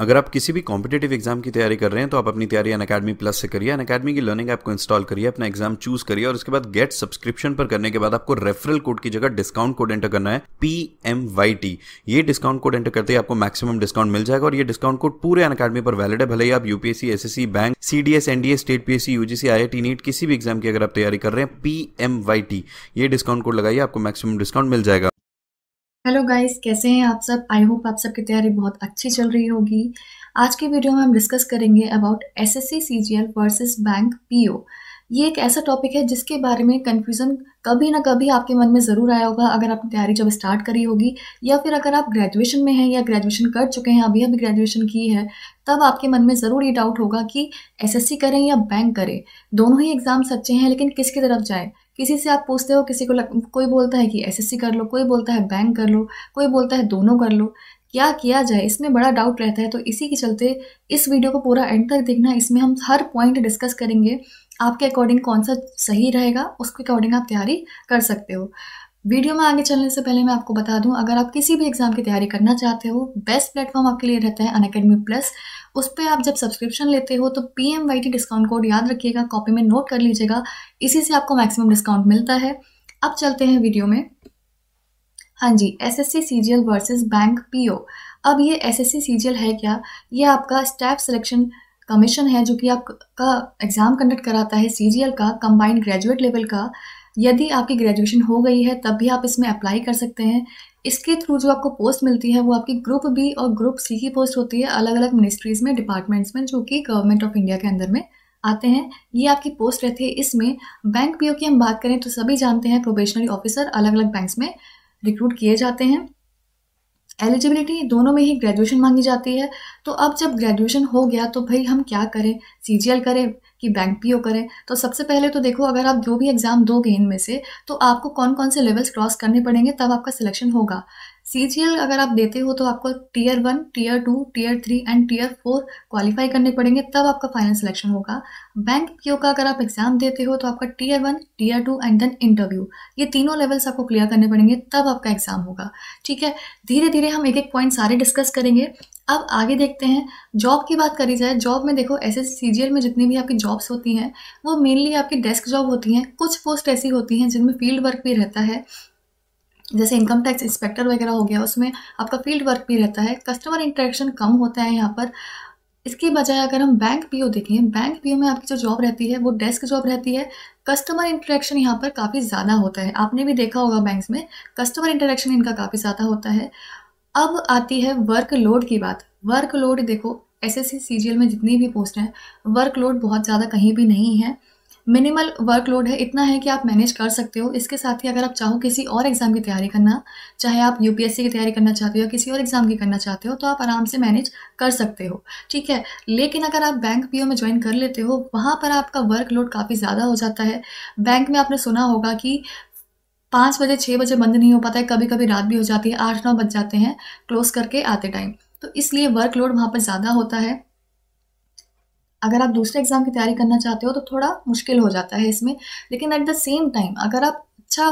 अगर आप किसी भी कॉम्पिटेटिव एग्जाम की तैयारी कर रहे हैं तो आप अपनी तैयारी अन अकेडमी प्लस से करिए अन अकेडमी की लर्निंग ऐप को इंस्टॉल करिए अपना एग्जाम चूज करिए और उसके बाद गेट सब्सक्रिप्शन पर करने के बाद आपको रेफरल कोड की जगह डिस्काउंट कोड एंटर करना है पी एम वाई टी ये डिस्काउंट कोड एंटर करते ही आपको मैक्सिमम डिस्काउंट मिल जाएगा और ये डिस्काउंट कोड पूरे अन अकेडमी पर वैलिड है भले ही आप UPSC S bank CDS NDA state PSC UGC I T NEET किसी भी एग्जाम की अगर आप तैयारी कर रहे हैं पी एम वाई टी ये डिस्काउंट कोड लगाइए आपको मैक्सिमम डिस्काउंट मिल जाएगा हेलो गाइस कैसे हैं आप सब आई होप आप सबकी तैयारी बहुत अच्छी चल रही होगी आज की वीडियो में हम डिस्कस करेंगे about S S C C G L versus bank PO ये एक ऐसा टॉपिक है जिसके बारे में कन्फ्यूज़न कभी ना कभी आपके मन में ज़रूर आया होगा अगर आपने तैयारी जब स्टार्ट करी होगी या फिर अगर आप ग्रेजुएशन में हैं या ग्रेजुएशन कर चुके हैं अभी अभी ग्रेजुएशन की है तब आपके मन में ज़रूर ये डाउट होगा कि एसएससी करें या बैंक करें दोनों ही एग्ज़ाम्स अच्छे हैं लेकिन किसकी तरफ जाए किसी से आप पूछते हो किसी को लग, कोई बोलता है कि एसएससी कर लो कोई बोलता है बैंक कर लो कोई बोलता है दोनों कर लो क्या किया जाए इसमें बड़ा डाउट रहता है तो इसी के चलते इस वीडियो को पूरा एंड तक देखना इसमें हम हर पॉइंट डिस्कस करेंगे आपके अकॉर्डिंग कौन सा सही रहेगा उसके अकॉर्डिंग आप तैयारी कर सकते हो वीडियो में आगे चलने से पहले मैं आपको बता दूं अगर आप किसी भी एग्ज़ाम की तैयारी करना चाहते हो बेस्ट प्लेटफॉर्म आपके लिए रहता है अनकेडमी प्लस उस पर आप जब सब्सक्रिप्शन लेते हो तो P M Y T discount code याद रखिएगा कॉपी में नोट कर लीजिएगा इसी से आपको मैक्सिमम डिस्काउंट मिलता है अब चलते हैं वीडियो में हाँ जी S S C C G L versus bank P O अब ये S S C C G L है क्या ये आपका स्टाफ सिलेक्शन कमीशन है जो कि आपका एग्ज़ाम कंडक्ट कराता है सी जी एल का कंबाइंड ग्रेजुएट लेवल का यदि आपकी ग्रेजुएशन हो गई है तब भी आप इसमें अप्लाई कर सकते हैं इसके थ्रू जो आपको पोस्ट मिलती है वो आपकी ग्रुप बी और ग्रुप सी की पोस्ट होती है अलग अलग मिनिस्ट्रीज़ में डिपार्टमेंट्स में जो कि गवर्नमेंट ऑफ इंडिया के अंदर में आते हैं ये आपकी पोस्ट रहती है इसमें बैंक पीओ की हम बात करें तो सभी जानते हैं प्रोबेशनरी ऑफिसर अलग अलग बैंक्स में रिक्रूट किए जाते हैं एलिजिबिलिटी दोनों में ही ग्रेजुएशन मांगी जाती है तो अब जब ग्रेजुएशन हो गया तो भाई हम क्या करें सी करें कि बैंक पी करें तो सबसे पहले तो देखो अगर आप जो भी एग्ज़ाम दोगे इनमें से तो आपको कौन कौन से लेवल्स क्रॉस करने पड़ेंगे तब आपका सिलेक्शन होगा सी अगर आप देते हो तो आपको tier one tier two tier three and tier four qualify करने पड़ेंगे तब आपका फाइनल सिलेक्शन होगा बैंक पीओ का अगर आप एग्जाम देते हो तो आपका tier one tier two and then interview ये तीनों लेवल्स आपको क्लियर करने पड़ेंगे तब आपका एग्जाम होगा ठीक है धीरे धीरे हम एक एक पॉइंट सारे डिस्कस करेंगे अब आगे देखते हैं जॉब की बात करी जाए जॉब में देखो ऐसे सी में जितनी भी आपकी जॉब्स होती हैं वो मेनली आपकी डेस्क जॉब होती हैं कुछ पोस्ट ऐसी होती हैं जिनमें फील्ड वर्क भी रहता है जैसे इनकम टैक्स इंस्पेक्टर वगैरह हो गया उसमें आपका फील्ड वर्क भी रहता है कस्टमर इंटरेक्शन कम होता है यहाँ पर इसके बजाय अगर हम बैंक पी देखें बैंक पी में आपकी जो जॉब रहती है वो डेस्क जॉब रहती है कस्टमर इंटरेक्शन यहाँ पर काफ़ी ज़्यादा होता है आपने भी देखा होगा बैंक्स में कस्टमर इंटरेक्शन इनका काफ़ी ज़्यादा होता है अब आती है वर्क लोड की बात वर्क लोड देखो एस एस में जितनी भी पोस्ट हैं वर्क लोड बहुत ज़्यादा कहीं भी नहीं है मिनिमल वर्कलोड है इतना है कि आप मैनेज कर सकते हो इसके साथ ही अगर आप चाहो किसी और एग्ज़ाम की तैयारी करना चाहे आप यूपीएससी की तैयारी करना चाहते हो या किसी और एग्ज़ाम की करना चाहते हो तो आप आराम से मैनेज कर सकते हो ठीक है लेकिन अगर आप बैंक पीओ में ज्वाइन कर लेते हो वहाँ पर आपका वर्कलोड काफ़ी ज़्यादा हो जाता है बैंक में आपने सुना होगा कि पाँच बजे छः बजे बंद नहीं हो पाता है कभी कभी रात भी हो जाती है आठ नौ बज जाते हैं क्लोज़ करके आते टाइम तो इसलिए वर्कलोड वहाँ पर ज़्यादा होता है अगर आप दूसरे एग्ज़ाम की तैयारी करना चाहते हो तो थोड़ा मुश्किल हो जाता है इसमें लेकिन एट द सेम टाइम अगर आप अच्छा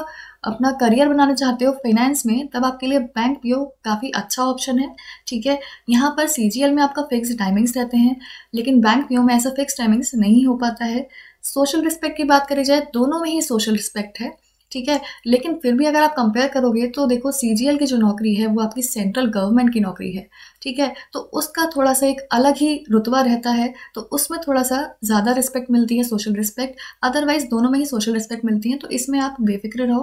अपना करियर बनाना चाहते हो फाइनेंस में तब आपके लिए बैंक पीओ काफ़ी अच्छा ऑप्शन है ठीक है यहाँ पर सी में आपका फिक्स टाइमिंग्स रहते हैं लेकिन बैंक पीओ में ऐसा फिक्स टाइमिंग्स नहीं हो पाता है सोशल रिस्पेक्ट की बात करी जाए दोनों में ही सोशल रिस्पेक्ट है ठीक है लेकिन फिर भी अगर आप कंपेयर करोगे तो देखो सी की जो नौकरी है वो आपकी सेंट्रल गवर्नमेंट की नौकरी है ठीक है तो उसका थोड़ा सा एक अलग ही रुतबा रहता है तो उसमें थोड़ा सा ज़्यादा रिस्पेक्ट मिलती है सोशल रिस्पेक्ट अदरवाइज दोनों में ही सोशल रिस्पेक्ट मिलती है तो इसमें आप बेफिक्र रहो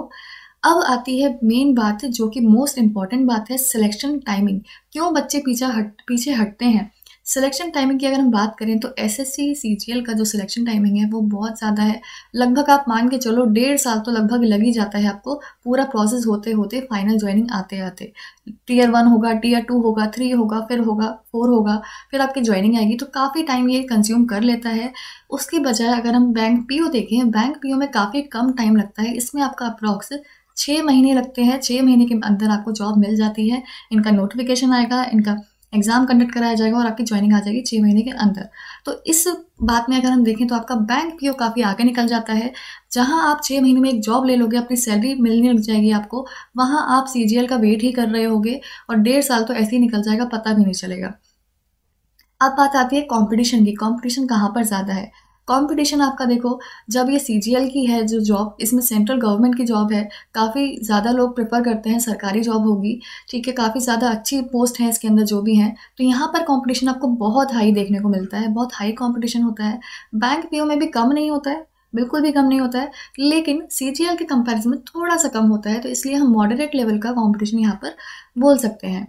अब आती है मेन बात जो कि मोस्ट इम्पॉर्टेंट बात है सिलेक्शन टाइमिंग क्यों बच्चे पीछा हट पीछे हटते हैं सिलेक्शन टाइमिंग की अगर हम बात करें तो एस एस सी का जो सिलेक्शन टाइमिंग है वो बहुत ज़्यादा है लगभग आप मान के चलो डेढ़ साल तो लगभग लग ही जाता है आपको पूरा प्रोसेस होते होते फाइनल ज्वाइनिंग आते आते टीयर वन होगा टीयर टू होगा थ्री होगा फिर होगा फोर होगा फिर आपकी ज्वाइनिंग आएगी तो काफ़ी टाइम ये कंज्यूम कर लेता है उसके बजाय अगर हम बैंक ओ देखें बैंक ओ में काफ़ी कम टाइम लगता है इसमें आपका अप्रॉक्स छः महीने लगते हैं छः महीने के अंदर आपको जॉब मिल जाती है इनका नोटिफिकेशन आएगा इनका एग्ज़ाम कंडक्ट कराया जाएगा और आपकी ज्वाइनिंग आ जाएगी छः महीने के अंदर तो इस बात में अगर हम देखें तो आपका बैंक पी काफ़ी आगे निकल जाता है जहाँ आप छः महीने में एक जॉब ले लोगे अपनी सैलरी मिलने लग जाएगी आपको वहाँ आप सी का वेट ही कर रहे होगे और डेढ़ साल तो ऐसे ही निकल जाएगा पता भी नहीं चलेगा अब बात आती है कंपटीशन की कंपटीशन कहाँ पर ज़्यादा है कंपटीशन आपका देखो जब ये सी की है जो जॉब इसमें सेंट्रल गवर्नमेंट की जॉब है काफ़ी ज़्यादा लोग प्रेफर करते हैं सरकारी जॉब होगी ठीक है काफ़ी ज़्यादा अच्छी पोस्ट हैं इसके अंदर जो भी हैं तो यहाँ पर कंपटीशन आपको बहुत हाई देखने को मिलता है बहुत हाई कंपटीशन होता है बैंक पी में भी कम नहीं होता है बिल्कुल भी कम नहीं होता है लेकिन सी के कंपेरिजन में थोड़ा सा कम होता है तो इसलिए हम मॉडरेट लेवल का कॉम्पिटिशन यहाँ पर बोल सकते हैं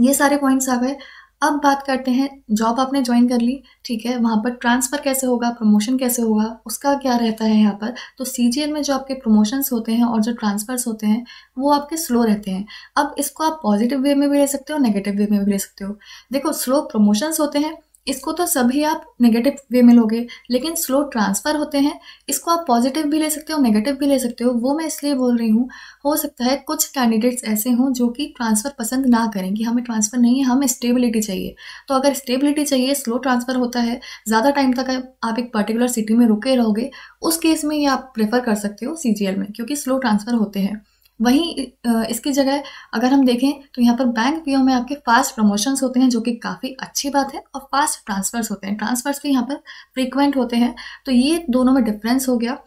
ये सारे पॉइंट्स आप है अब बात करते हैं जॉब आपने ज्वाइन कर ली ठीक है वहाँ पर ट्रांसफ़र कैसे होगा प्रमोशन कैसे होगा उसका क्या रहता है यहाँ पर तो सी जी एल में जो आपके प्रमोशंस होते हैं और जो ट्रांसफ़र्स होते हैं वो आपके स्लो रहते हैं अब इसको आप पॉजिटिव वे में भी ले सकते हो नेगेटिव वे में भी ले सकते हो देखो स्लो प्रमोशंस होते हैं इसको तो सभी आप नेगेटिव वे में लोगे लेकिन स्लो ट्रांसफ़र होते हैं इसको आप पॉजिटिव भी ले सकते हो नेगेटिव भी ले सकते हो वो मैं इसलिए बोल रही हूँ हो सकता है कुछ कैंडिडेट्स ऐसे हों जो कि ट्रांसफ़र पसंद ना करें कि हमें ट्रांसफ़र नहीं है हमें स्टेबिलिटी चाहिए तो अगर स्टेबिलिटी चाहिए स्लो ट्रांसफ़र होता है ज़्यादा टाइम तक आप एक पर्टिकुलर सिटी में रुके रहोगे उस केस में ये आप प्रेफर कर सकते हो सी में क्योंकि स्लो ट्रांसफ़र होते हैं वहीं इसकी जगह अगर हम देखें तो यहाँ पर बैंक पीओ में आपके फास्ट प्रमोशंस होते हैं जो कि काफ़ी अच्छी बात है और फास्ट ट्रांसफर्स होते हैं ट्रांसफर्स भी यहाँ पर फ्रीक्वेंट होते हैं तो ये दोनों में डिफरेंस हो गया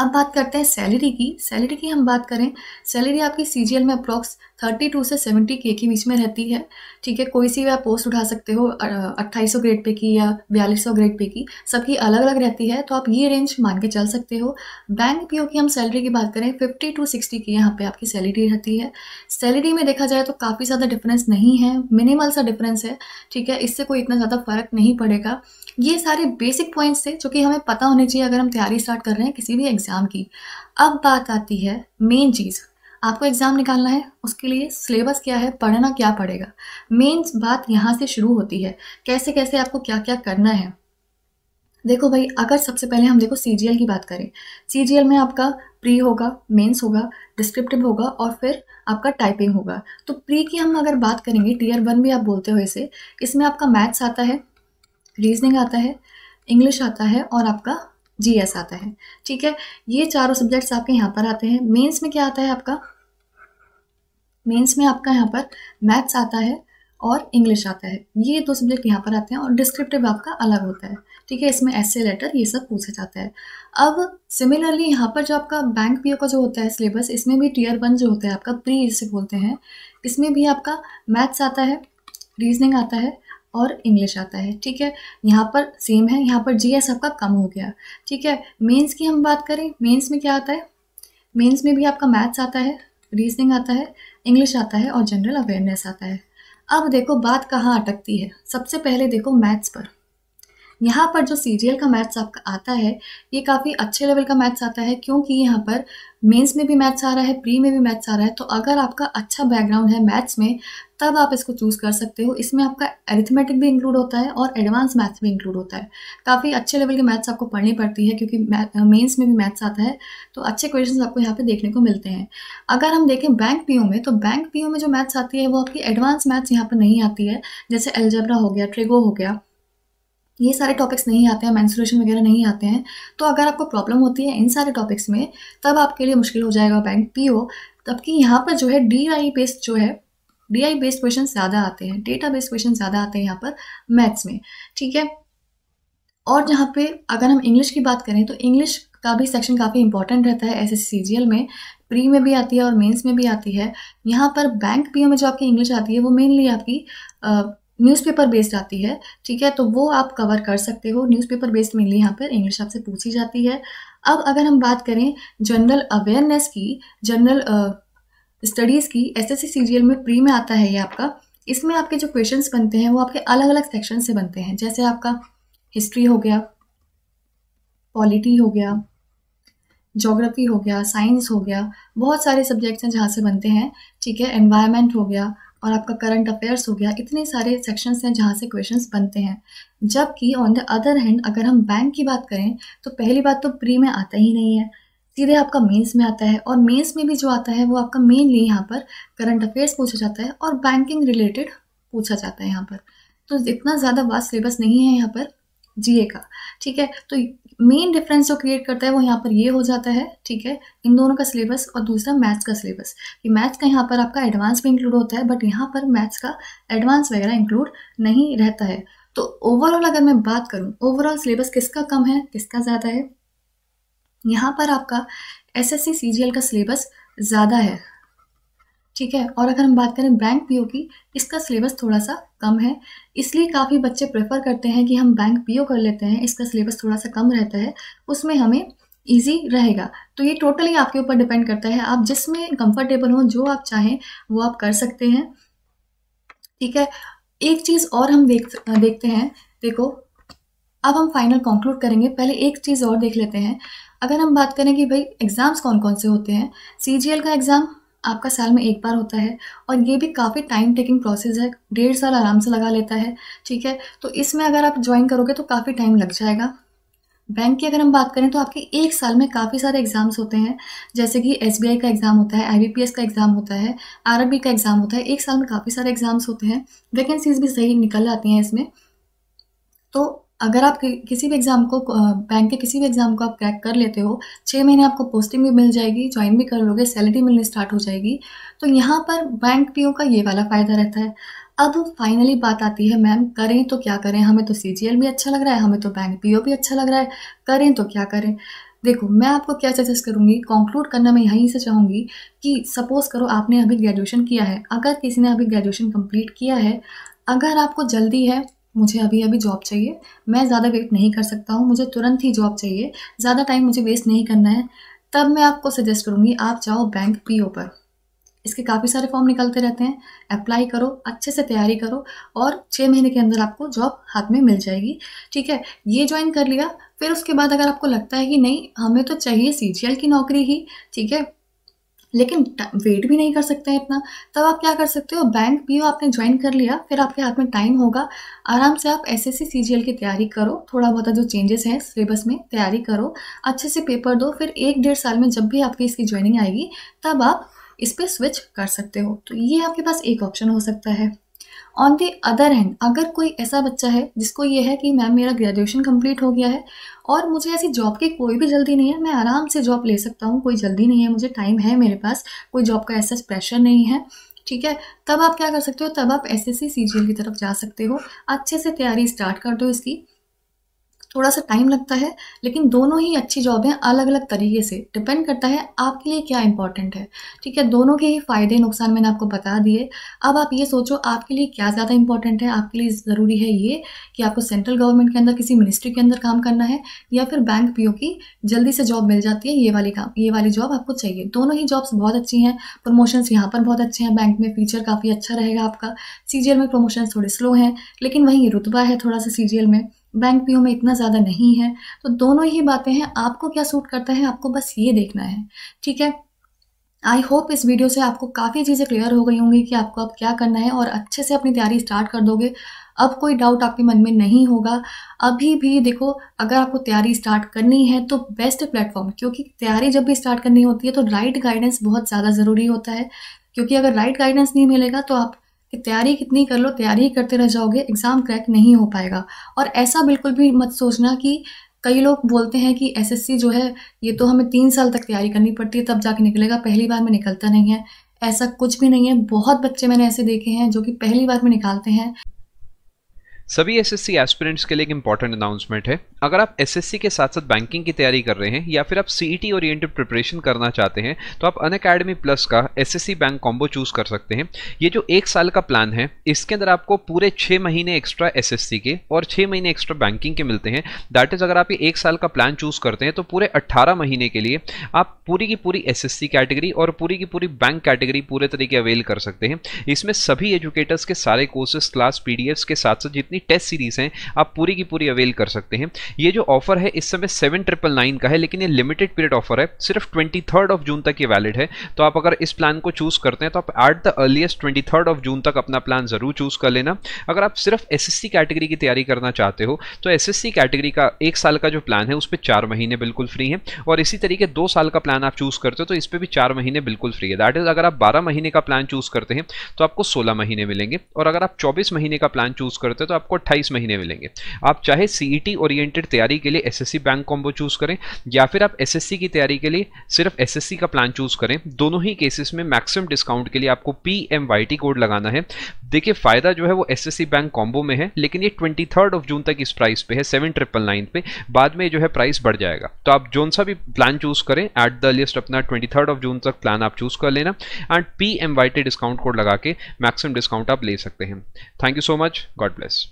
अब बात करते हैं सैलरी की सैलरी की हम बात करें सैलरी आपकी सी में अप्रॉक्स थर्टी टू से सेवेंटी के के बीच में रहती है ठीक है कोई सी भी आप पोस्ट उठा सकते हो अट्ठाईस सौ ग्रेड पे की या बयालीस सौ ग्रेड पे की सबकी अलग अलग रहती है तो आप ये रेंज मान के चल सकते हो बैंक पी की हम सैलरी की बात करें फिफ्टी टू सिक्सटी की यहाँ पे आपकी सैलरी रहती है सैलरी में देखा जाए तो काफ़ी ज़्यादा डिफरेंस नहीं है मिनिमल सा डिफरेंस है ठीक है इससे कोई इतना ज़्यादा फ़र्क नहीं पड़ेगा ये सारे बेसिक पॉइंट्स थे जो कि हमें पता होने चाहिए अगर हम तैयारी स्टार्ट कर रहे हैं किसी भी एग्ज़ाम की अब बात आती है मेन चीज़ आपको एग्ज़ाम निकालना है उसके लिए सिलेबस क्या है पढ़ना क्या पड़ेगा मेन बात यहाँ से शुरू होती है कैसे कैसे आपको क्या क्या करना है देखो भाई अगर सबसे पहले हम देखो सी की बात करें सी में आपका प्री होगा मेंस होगा डिस्क्रिप्टिव होगा और फिर आपका टाइपिंग होगा तो प्री की हम अगर बात करेंगे टीयर वन भी आप बोलते हो इसे इसमें आपका मैथ्स आता है रीजनिंग आता है इंग्लिश आता है और आपका जी एस आता है ठीक है ये चारों सब्जेक्ट्स आपके यहाँ पर आते हैं मेंस में क्या आता है आपका मेंस में आपका यहाँ पर मैथ्स आता है और इंग्लिश आता है ये दो सब्जेक्ट यहाँ पर आते हैं और डिस्क्रिप्टिव आपका अलग होता है ठीक है इसमें एस लेटर ये सब पूछा जाता है अब सिमिलरली यहाँ पर जो आपका बैंक पी का जो होता है सिलेबस इसमें भी टीयर वन जो होता है आपका प्री इसे बोलते हैं इसमें भी आपका मैथ्स आता है रीजनिंग आता है और इंग्लिश आता है ठीक है यहाँ पर सेम है यहाँ पर जी एस आपका कम हो गया ठीक है मेंस की हम बात करें मेंस में क्या आता है मेंस में भी आपका मैथ्स आता है रीजनिंग आता है इंग्लिश आता है और जनरल अवेयरनेस आता है अब देखो बात कहाँ अटकती है सबसे पहले देखो मैथ्स पर यहाँ पर जो सीरियल का मैथ्स आपका आता है ये काफ़ी अच्छे लेवल का मैथ्स आता है क्योंकि यहाँ पर मेंस में भी मैथ्स आ रहा है प्री में भी मैथ्स आ रहा है तो अगर आपका अच्छा बैकग्राउंड है मैथ्स में तब आप इसको चूज़ कर सकते हो इसमें आपका एरिथमेटिक भी इंक्लूड होता है और एडवांस मैथ्स भी इंक्लूड होता है काफ़ी अच्छे लेवल के मैथ्स आपको पढ़नी पड़ती है क्योंकि मेंस में भी मैथ्स आता है तो अच्छे क्वेश्चन आपको यहाँ पे देखने को मिलते हैं अगर हम देखें बैंक पी में तो बैंक पी में जो मैथ्स आती है वो आपकी एडवांस मैथ्स यहाँ पर नहीं आती है जैसे एल्जब्रा हो गया ट्रेगो हो गया ये सारे टॉपिक्स नहीं आते हैं मैंसुलेशन वगैरह नहीं आते हैं तो अगर आपको प्रॉब्लम होती है इन सारे टॉपिक्स में तब आपके लिए मुश्किल हो जाएगा बैंक पी ओ तबकि यहाँ पर जो है डी आई बेस्ड जो है डी आई बेस्ड क्वेश्चन ज़्यादा आते हैं डेटा बेस्ड क्वेश्चन ज़्यादा आते हैं यहाँ पर मैथ्स में ठीक है और जहाँ पे अगर हम इंग्लिश की बात करें तो इंग्लिश का भी सेक्शन काफ़ी इंपॉर्टेंट रहता है एस एस में प्री में भी आती है और मेंस में भी आती है यहाँ पर बैंक पी में जो आपकी इंग्लिश आती है वो मेनली आपकी न्यूज़पेपर बेस्ड आती है ठीक है तो वो आप कवर कर सकते हो न्यूज़पेपर बेस्ड मेनली यहाँ पर इंग्लिश आपसे पूछी जाती है अब अगर हम बात करें जनरल अवेयरनेस की जनरल स्टडीज़ की एस एस में प्री में आता है ये आपका इसमें आपके जो क्वेश्चन बनते हैं वो आपके अलग अलग सेक्शन से बनते हैं जैसे आपका हिस्ट्री हो गया पॉलिटी हो गया जोग्राफी हो गया साइंस हो गया बहुत सारे सब्जेक्ट्स हैं जहाँ से बनते हैं ठीक है एनवायरमेंट हो गया और आपका करंट अफेयर्स हो गया इतने सारे सेक्शंस हैं जहाँ से क्वेश्चंस बनते हैं जबकि ऑन द अदर हैंड अगर हम बैंक की बात करें तो पहली बात तो प्री में आता ही नहीं है सीधे आपका मेंस में आता है और मेंस में भी जो आता है वो आपका मेनली यहाँ पर करंट अफेयर्स पूछा जाता है और बैंकिंग रिलेटेड पूछा जाता है यहाँ पर तो इतना ज़्यादा वास्ट सिलेबस नहीं है यहाँ पर जिएगा ठीक है तो मेन डिफरेंस जो क्रिएट करता है वो यहाँ पर ये हो जाता है ठीक है इन दोनों का सिलेबस और दूसरा मैथ्स का सिलेबस कि मैथ्स का यहाँ पर आपका एडवांस भी इंक्लूड होता है बट यहाँ पर मैथ्स का एडवांस वगैरह इंक्लूड नहीं रहता है तो ओवरऑल अगर मैं बात करूँ ओवरऑल सिलेबस किसका कम है किसका ज़्यादा है यहाँ पर आपका एस एस का सिलेबस ज़्यादा है ठीक है और अगर हम बात करें बैंक पीओ की इसका सिलेबस थोड़ा सा कम है इसलिए काफ़ी बच्चे प्रेफर करते हैं कि हम बैंक पीओ कर लेते हैं इसका सिलेबस थोड़ा सा कम रहता है उसमें हमें ईजी रहेगा तो ये टोटली आपके ऊपर डिपेंड करता है आप जिसमें कंफर्टेबल हो जो आप चाहें वो आप कर सकते हैं ठीक है एक चीज़ और हम देख देखते हैं देखो अब हम फाइनल कंक्लूड करेंगे पहले एक चीज़ और देख लेते हैं अगर हम बात करें कि भाई एग्ज़ाम्स कौन कौन से होते हैं सी का एग्ज़ाम आपका साल में एक बार होता है और ये भी काफ़ी टाइम टेकिंग प्रोसेस है डेढ़ साल आराम से लगा लेता है ठीक है तो इसमें अगर आप ज्वाइन करोगे तो काफ़ी टाइम लग जाएगा बैंक की अगर हम बात करें तो आपके एक साल में काफ़ी सारे एग्ज़ाम्स होते हैं जैसे कि एस का एग्ज़ाम होता है आई का एग्ज़ाम होता है आर का एग्ज़ाम होता है एक साल में काफ़ी सारे एग्ज़ाम्स होते हैं वैकेंसीज भी सही निकल आती हैं इसमें तो अगर आप किसी भी एग्ज़ाम को बैंक के किसी भी एग्ज़ाम को आप क्रैक कर लेते हो छः महीने आपको पोस्टिंग भी मिल जाएगी ज्वाइन भी कर लोगे सैलरी मिलनी स्टार्ट हो जाएगी तो यहाँ पर बैंक पीओ का ये वाला फ़ायदा रहता है अब फाइनली बात आती है मैम करें तो क्या करें हमें तो सी भी अच्छा लग रहा है हमें तो बैंक पी भी अच्छा लग रहा है करें तो क्या करें देखो मैं आपको क्या सजेस्ट करूँगी कंक्लूड करना मैं यहीं से चाहूँगी कि सपोज़ करो आपने अभी ग्रेजुएशन किया है अगर किसी ने अभी ग्रेजुएशन कंप्लीट किया है अगर आपको जल्दी है मुझे अभी अभी जॉब चाहिए मैं ज़्यादा वेट नहीं कर सकता हूँ मुझे तुरंत ही जॉब चाहिए ज़्यादा टाइम मुझे वेस्ट नहीं करना है तब मैं आपको सजेस्ट करूँगी आप जाओ बैंक पी पर इसके काफ़ी सारे फॉर्म निकलते रहते हैं अप्लाई करो अच्छे से तैयारी करो और छः महीने के अंदर आपको जॉब हाथ में मिल जाएगी ठीक है ये ज्वाइन कर लिया फिर उसके बाद अगर आपको लगता है कि नहीं हमें तो चाहिए सी की नौकरी ही ठीक है लेकिन वेट भी नहीं कर सकते हैं इतना तब आप क्या कर सकते हो बैंक भी आपने ज्वाइन कर लिया फिर आपके हाथ में टाइम होगा आराम से आप एस एस सी की तैयारी करो थोड़ा बहुत जो चेंजेस हैं सिलेबस में तैयारी करो अच्छे से पेपर दो फिर एक डेढ़ साल में जब भी आपकी इसकी ज्वाइनिंग आएगी तब आप इस पर स्विच कर सकते हो तो ये आपके पास एक ऑप्शन हो सकता है ऑन दी अदर हैंड अगर कोई ऐसा बच्चा है जिसको ये है कि मैम मेरा ग्रेजुएशन कंप्लीट हो गया है और मुझे ऐसी जॉब की कोई भी जल्दी नहीं है मैं आराम से जॉब ले सकता हूँ कोई जल्दी नहीं है मुझे टाइम है मेरे पास कोई जॉब का ऐसा प्रेशर नहीं है ठीक है तब आप क्या कर सकते हो तब आप एस एस सी की तरफ जा सकते हो अच्छे से तैयारी स्टार्ट कर दो इसकी थोड़ा सा टाइम लगता है लेकिन दोनों ही अच्छी जॉब हैं अलग अलग तरीके से डिपेंड करता है आपके लिए क्या इंपॉर्टेंट है ठीक है दोनों के ही फ़ायदे नुकसान मैंने आपको बता दिए अब आप ये सोचो आपके लिए क्या ज़्यादा इंपॉर्टेंट है आपके लिए ज़रूरी है ये कि आपको सेंट्रल गवर्नमेंट के अंदर किसी मिनिस्ट्री के अंदर काम करना है या फिर बैंक पीओ की जल्दी से जॉब मिल जाती है ये वाली काम ये वाली जॉब आपको चाहिए दोनों ही जॉब्स बहुत अच्छी हैं प्रमोशंस यहाँ पर बहुत अच्छे हैं बैंक में फ्यूचर काफ़ी अच्छा रहेगा आपका सी में प्रमोशंस थोड़े स्लो हैं लेकिन वहीं रुतबा है थोड़ा सा सी में बैंक पीओ में इतना ज़्यादा नहीं है तो दोनों ही बातें हैं आपको क्या सूट करता है आपको बस ये देखना है ठीक है आई होप इस वीडियो से आपको काफ़ी चीज़ें क्लियर हो गई होंगी कि आपको अब क्या करना है और अच्छे से अपनी तैयारी स्टार्ट कर दोगे अब कोई डाउट आपके मन में नहीं होगा अभी भी देखो अगर आपको तैयारी स्टार्ट करनी है तो बेस्ट प्लेटफॉर्म क्योंकि तैयारी जब भी स्टार्ट करनी होती है तो राइट गाइडेंस बहुत ज़्यादा ज़रूरी होता है क्योंकि अगर राइट गाइडेंस नहीं मिलेगा तो आप कि तैयारी कितनी कर लो तैयारी ही करते रह जाओगे एग्ज़ाम क्रैक नहीं हो पाएगा और ऐसा बिल्कुल भी मत सोचना कि कई लोग बोलते हैं कि एसएससी जो है ये तो हमें तीन साल तक तैयारी करनी पड़ती है तब जाके निकलेगा पहली बार में निकलता नहीं है ऐसा कुछ भी नहीं है बहुत बच्चे मैंने ऐसे देखे हैं जो कि पहली बार में निकालते हैं सभी एसएससी एस्पिरेंट्स के लिए एक इंपॉर्टेंट अनाउंसमेंट है अगर आप एसएससी के साथ साथ बैंकिंग की तैयारी कर रहे हैं या फिर आप सीईटी ओरिएंटेड प्रिपरेशन करना चाहते हैं तो आप अन अकेडमी प्लस का एसएससी बैंक कॉम्बो चूज कर सकते हैं ये जो एक साल का प्लान है इसके अंदर आपको पूरे छः महीने एक्स्ट्रा एस के और छः महीने एक्स्ट्रा बैंकिंग के मिलते हैं दैट इज़ अगर आप ये एक साल का प्लान चूज करते हैं तो पूरे अट्ठारह महीने के लिए आप पूरी की पूरी एस कैटेगरी और पूरी की पूरी बैंक कैटेगरी पूरे तरीके अवेल कर सकते हैं इसमें सभी एजुकेटर्स के सारे कोर्सेस क्लास पी के साथ साथ जितनी जितनी टेस्ट सीरीज हैं आप पूरी की पूरी अवेल कर सकते हैं ये जो ऑफर है इस समय सेवन ट्रिपल नाइन का है लेकिन ये लिमिटेड पीरियड ऑफर है सिर्फ ट्वेंटी थर्ड ऑफ जून तक ये वैलिड है तो आप अगर इस प्लान को चूज करते हैं तो आप at the earliest twenty third of June तक अपना प्लान जरूर चूज कर लेना अगर आप सिर्फ एस कैटेगरी की तैयारी करना चाहते हो तो एस कैटेगरी का एक साल का जो प्लान है उस पर चार महीने बिल्कुल फ्री है और इसी तरीके दो साल का प्लान आप चूज करते हो तो इस पर भी चार महीने बिल्कुल फ्री है दैट इज अगर आप बारह महीने का प्लान चूज करते हैं तो आपको सोलह महीने मिलेंगे और अगर आप चौबीस महीने का प्लान चूज करते हैं तो आप आपको अट्ठाईस महीने मिलेंगे आप चाहे सी ओरिएंटेड e तैयारी के लिए एसएससी बैंक कॉम्बो चूज करें या फिर आप एसएससी की तैयारी के लिए सिर्फ एसएससी का प्लान चूज करें दोनों ही केसेस में मैक्सिमम डिस्काउंट के लिए आपको पी कोड लगाना है देखिए फायदा जो है वो एस बैंक कॉम्बो में है लेकिन ये ट्वेंटी ऑफ जून तक इस प्राइस पे है सेवन ट्रिपल नाइन पे बाद में जो है प्राइस बढ़ जाएगा तो आप जोन सा भी प्लान चूज करें एट द लिस्ट अपना ट्वेंटी ऑफ जून तक प्लान आप चूज कर लेना एंड पी डिस्काउंट कोड लगा के मैक्सिमम डिस्काउंट आप ले सकते हैं thank you so much God bless